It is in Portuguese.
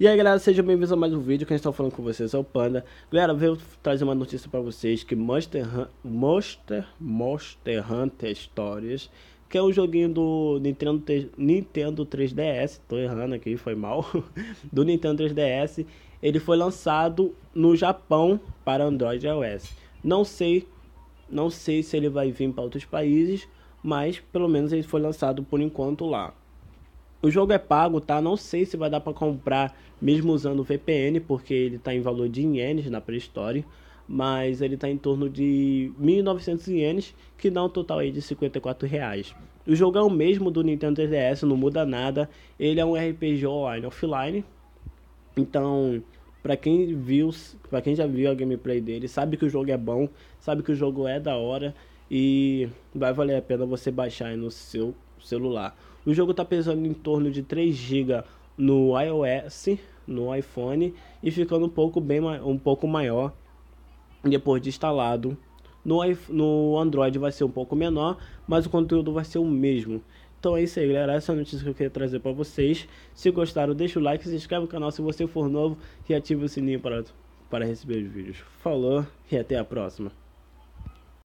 E aí galera, sejam bem-vindos a mais um vídeo, quem está falando com vocês é o Panda Galera, veio trazer uma notícia para vocês que Monster, Hun Monster, Monster Hunter Stories Que é o um joguinho do Nintendo, Nintendo 3DS, tô errando aqui, foi mal Do Nintendo 3DS, ele foi lançado no Japão para Android e iOS Não sei, não sei se ele vai vir para outros países mas pelo menos ele foi lançado por enquanto lá. O jogo é pago, tá? Não sei se vai dar para comprar mesmo usando o VPN, porque ele tá em valor de ienes na pré-história, mas ele tá em torno de 1.900 ienes, que dá um total aí de 54 reais. O jogo é o mesmo do Nintendo 3DS, não muda nada. Ele é um RPG online, offline. Então, para quem viu, para quem já viu a gameplay dele, sabe que o jogo é bom, sabe que o jogo é da hora e vai valer a pena você baixar no seu celular. O jogo está pesando em torno de 3 GB no iOS, no iPhone, e ficando um pouco, bem, um pouco maior depois de instalado. No, no Android vai ser um pouco menor, mas o conteúdo vai ser o mesmo. Então é isso aí, galera. Essa é a notícia que eu queria trazer para vocês. Se gostaram, deixa o like, se inscreve no canal se você for novo e ativa o sininho para, para receber os vídeos. Falou e até a próxima.